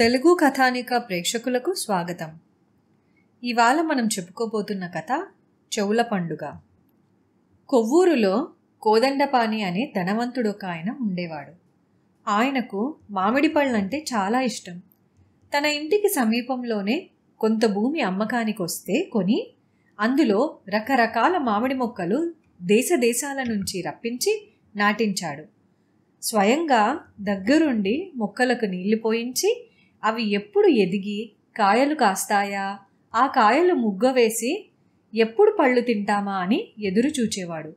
తెలుగు కథానిక ప్రేక్షకులకు స్వాగతం ఇవాళ మనం చెప్పుకోబోతున్న కథ చెవుల పండుగ కొవ్వూరులో కోదండపాణి అనే ధనవంతుడు ఒక ఆయన ఉండేవాడు ఆయనకు మామిడి పళ్ళంటే చాలా ఇష్టం తన ఇంటికి సమీపంలోనే కొంత భూమి అమ్మకానికి వస్తే కొని అందులో రకరకాల మామిడి మొక్కలు దేశదేశాల నుంచి రప్పించి నాటించాడు స్వయంగా దగ్గరుండి మొక్కలకు నీళ్లు పోయించి అవి ఎప్పుడు ఎదిగి కాయలు కాస్తాయా ఆ కాయలు ముగ్గ వేసి ఎప్పుడు పళ్ళు తింటామా అని ఎదురు చూచేవాడు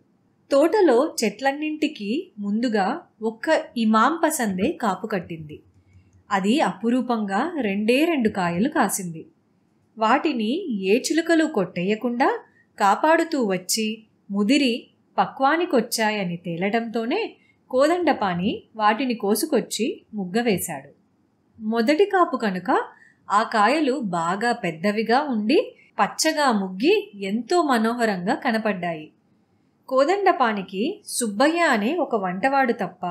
తోటలో చెట్లన్నింటికి ముందుగా ఒక్క ఇమాం పసందే కాపు కట్టింది అది అపురూపంగా రెండే రెండు కాయలు కాసింది వాటిని ఏ చిలుకలు కొట్టేయకుండా కాపాడుతూ వచ్చి ముదిరి పక్వానికొచ్చాయని తేలటంతోనే కోదండపాని వాటిని కోసుకొచ్చి ముగ్గ మొదటి కాపు కనుక ఆ కాయలు బాగా పెద్దవిగా ఉండి పచ్చగా ముగ్గి ఎంతో మనోహరంగా కనపడ్డాయి కోదండపానికి సుబ్బయ్య అనే ఒక వంటవాడు తప్ప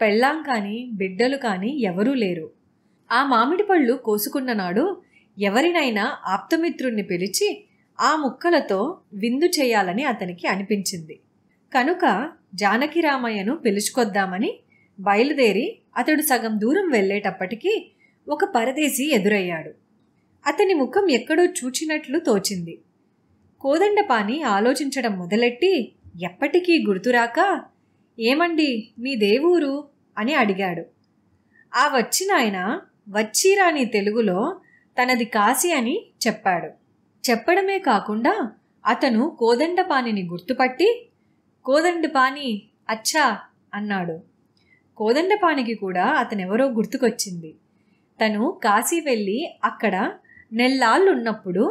పెళ్ళాం కానీ బిడ్డలు కానీ ఎవరూ లేరు ఆ మామిడి పళ్ళు కోసుకున్న నాడు ఎవరినైనా ఆప్తమిత్రుణ్ణి పిలిచి ఆ ముక్కలతో విందు చేయాలని అతనికి అనిపించింది కనుక జానకిరామయ్యను పిలుచుకొద్దామని బయలుదేరి అతడు సగం దూరం వెళ్ళేటప్పటికీ ఒక పరదేశీ ఎదురయ్యాడు అతని ముఖం ఎక్కడో చూచినట్లు తోచింది కోదండపాని ఆలోచించడం మొదలెట్టి ఎప్పటికీ గుర్తురాక ఏమండి మీ దేవూరు అని అడిగాడు ఆ వచ్చిన ఆయన వచ్చిరాని తెలుగులో తనది కాశీ అని చెప్పాడు చెప్పడమే కాకుండా అతను కోదండపానిని గుర్తుపట్టి కోదండపాని అచ్చా అన్నాడు కోదండపానికి కూడా అతనెవరో గుర్తుకొచ్చింది తను కాశీ వెళ్ళి అక్కడ నెల్లాళ్ళున్నప్పుడు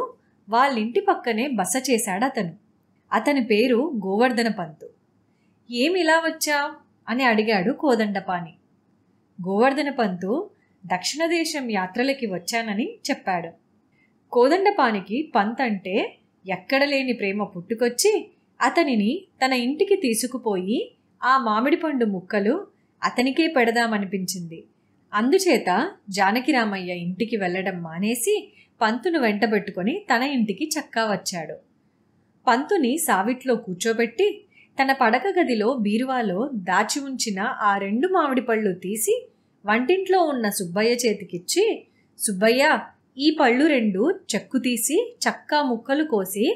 వాళ్ళింటి పక్కనే బస చేశాడు అతను అతని పేరు గోవర్ధన పంతు ఏమిలా వచ్చా అని అడిగాడు కోదండపాని గోవర్ధన పంతు దక్షిణ దేశం యాత్రలకి వచ్చానని చెప్పాడు కోదండపానికి పంత్ అంటే ఎక్కడలేని ప్రేమ పుట్టుకొచ్చి అతనిని తన ఇంటికి తీసుకుపోయి ఆ మామిడి పండు ముక్కలు అతనికే పెడదామనిపించింది అందుచేత జానకిరామయ్య ఇంటికి వెళ్ళడం మానేసి పంతును వెంటబెట్టుకొని తన ఇంటికి చక్కా వచ్చాడు పంతుని సావిట్లో కూర్చోబెట్టి తన పడక గదిలో బీరువాలో దాచి ఉంచిన ఆ రెండు మామిడి పళ్ళు తీసి వంటింట్లో ఉన్న సుబ్బయ్య చేతికిచ్చి సుబ్బయ్య ఈ పళ్ళు రెండు చెక్కు తీసి చక్కా ముక్కలు కోసి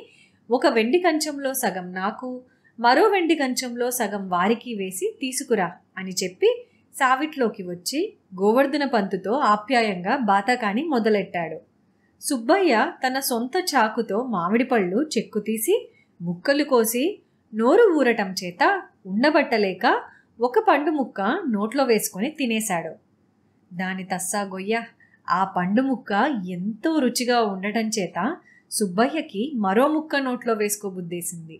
ఒక వెండి కంచంలో సగం నాకు మరో వెండి కంచంలో సగం వారికి వేసి తీసుకురా అని చెప్పి సావిట్లోకి వచ్చి గోవర్ధన పంతుతో ఆప్యాయంగా బాతకాని మొదలెట్టాడు సుబ్బయ్య తన సొంత చాకుతో మామిడి పళ్ళు చెక్కు తీసి ముక్కలు కోసి నోరు ఊరటం చేత ఉండబట్టలేక ఒక పండు ముక్క నోట్లో వేసుకొని తినేశాడు దాని తస్సా గొయ్య ఆ పండు ముక్క ఎంతో రుచిగా ఉండటం చేత సుబ్బయ్యకి మరో ముక్క నోట్లో వేసుకోబుద్దేసింది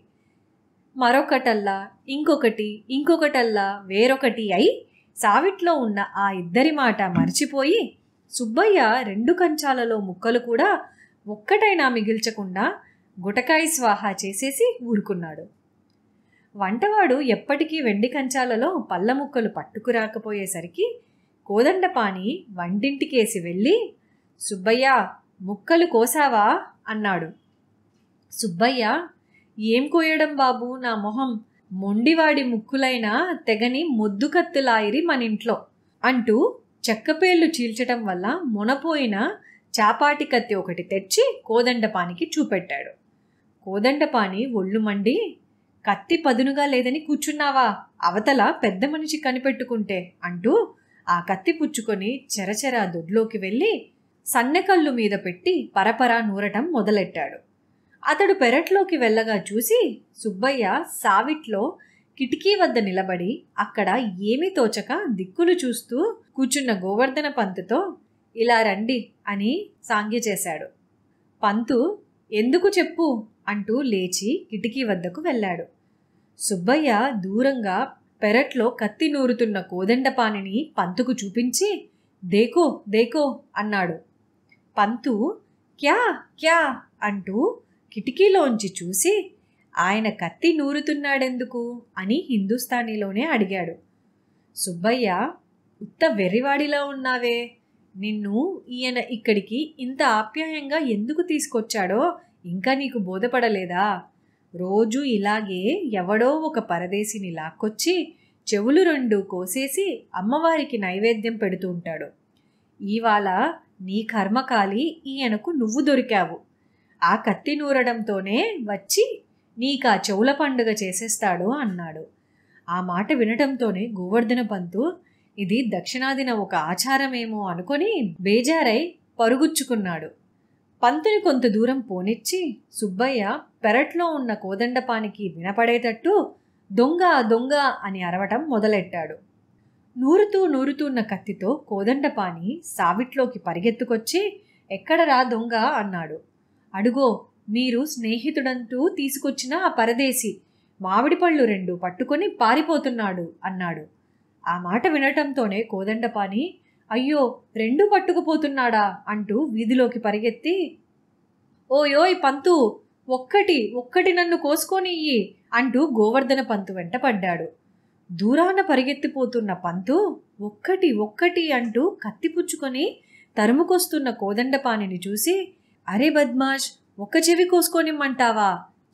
మరొకటల్లా ఇంకొకటి ఇంకొకటల్లా వేరొకటి అయి సావిట్లో ఉన్న ఆ ఇద్దరి మాట మర్చిపోయి సుబ్బయ్య రెండు కంచాలలో ముక్కలు కూడా ఒక్కటైనా మిగిల్చకుండా గుటకాయ స్వాహా చేసేసి ఊరుకున్నాడు వంటవాడు ఎప్పటికీ వెండి కంచాలలో పళ్ళ ముక్కలు పట్టుకురాకపోయేసరికి కోదండపాని వంటింటికేసి వెళ్ళి సుబ్బయ్య ముక్కలు కోసావా అన్నాడు సుబ్బయ్య ఏం కోయడం బాబు నా మొహం మొండివాడి ముక్కులైన తెగని మొద్దు కత్తులాయిరి మన ఇంట్లో అంటూ చెక్కపేళ్లు చీల్చటం వల్ల మొనపోయిన చాపాటి కత్తి ఒకటి తెచ్చి కోదండపానికి చూపెట్టాడు కోదండపాని ఒళ్ళు మండి కత్తి పదునుగా లేదని కూర్చున్నావా అవతల పెద్ద మనిషి కనిపెట్టుకుంటే అంటూ ఆ కత్తి పుచ్చుకొని చెరచెరా దొడ్లోకి వెళ్ళి సన్నకళ్ళు మీద పెట్టి పరపరా నూరటం మొదలెట్టాడు అతడు పెరట్లోకి వెళ్ళగా చూసి సుబ్బయ్య సావిట్లో కిటికీ వద్ద నిలబడి అక్కడ ఏమీ తోచక దిక్కులు చూస్తూ కూర్చున్న గోవర్ధన పంతుతో ఇలా రండి అని సాంగ్య చేశాడు పంతు ఎందుకు చెప్పు అంటూ లేచి కిటికీ వద్దకు వెళ్ళాడు సుబ్బయ్య దూరంగా పెరట్లో కత్తి నూరుతున్న కోదండపానిని పంతుకు చూపించి దేకో దేకో అన్నాడు పంతు క్యా క్యా అంటూ కిటికీలోంచి చూసి ఆయన కత్తి నూరుతున్నాడెందుకు అని హిందుస్థానీలోనే అడిగాడు సుబ్బయ్య ఉత్త వెర్రివాడిలా ఉన్నావే నిన్ను ఈయన ఇక్కడికి ఇంత ఆప్యాయంగా ఎందుకు తీసుకొచ్చాడో ఇంకా నీకు బోధపడలేదా రోజు ఇలాగే ఎవడో ఒక పరదేశిని లాక్కొచ్చి చెవులు రెండు కోసేసి అమ్మవారికి నైవేద్యం పెడుతూ ఉంటాడు ఇవాళ నీ కర్మకాలి ఈయనకు నువ్వు దొరికావు ఆ కత్తి నూరడంతోనే వచ్చి నీకా చెవుల పండుగ చేసేస్తాడు అన్నాడు ఆ మాట వినటంతోనే గోవర్ధన పంతు ఇది దక్షిణాదిన ఒక ఆచారమేమో అనుకొని బేజారై పరుగుచ్చుకున్నాడు పంతుని కొంత దూరం పోనిచ్చి సుబ్బయ్య పెరట్లో ఉన్న కోదండపానికి వినపడేటట్టు దొంగ దొంగ అని అరవటం మొదలెట్టాడు నూరుతూ ఉన్న కత్తితో కోదండపాని సావిట్లోకి పరిగెత్తుకొచ్చి ఎక్కడరా దొంగ అన్నాడు అడుగో మీరు స్నేహితుడంటూ తీసుకొచ్చిన ఆ పరదేశి మామిడి పళ్ళు రెండు పట్టుకొని పారిపోతున్నాడు అన్నాడు ఆ మాట వినటంతోనే కోదండపాని అయ్యో రెండు పట్టుకుపోతున్నాడా అంటూ వీధిలోకి పరిగెత్తి ఓయోయ్ పంతు ఒక్కటి ఒక్కటి నన్ను కోసుకొనియ్యి అంటూ గోవర్ధన పంతు వెంట పడ్డాడు దూరాన పరిగెత్తిపోతున్న పంతు ఒక్కటి ఒక్కటి అంటూ కత్తిపుచ్చుకొని తరుముకొస్తున్న కోదండపానిని చూసి అరే బద్మాష్ ఒక చెవి కోసుకోనిమ్మంటావా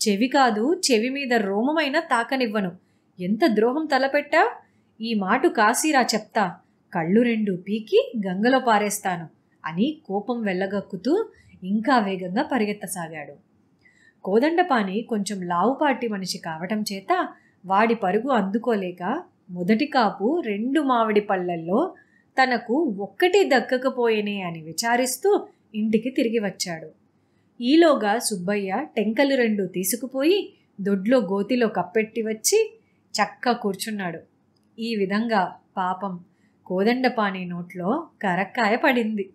చెవి కాదు చెవి మీద రోమమైన తాకనివ్వను ఎంత ద్రోహం తలపెట్టా ఈ మాటు కాశీరా చెప్తా కళ్ళు రెండు పీకి గంగలో పారేస్తాను అని కోపం వెళ్ళగక్కుతూ ఇంకా వేగంగా పరిగెత్తసాగాడు కోదండపాని కొంచెం లావుపాటి మనిషి కావటం చేత వాడి పరుగు అందుకోలేక మొదటి కాపు రెండు మామిడి పళ్ళల్లో తనకు ఒక్కటి దక్కకపోయేనే అని విచారిస్తూ ఇంటికి తిరిగి వచ్చాడు ఈలోగా సుబ్బయ్య టెంకలు రెండు తీసుకుపోయి దొడ్లో గోతిలో కప్పెట్టి వచ్చి చక్క కూర్చున్నాడు ఈ విధంగా పాపం కోదండపాణి నోట్లో కరక్కాయ పడింది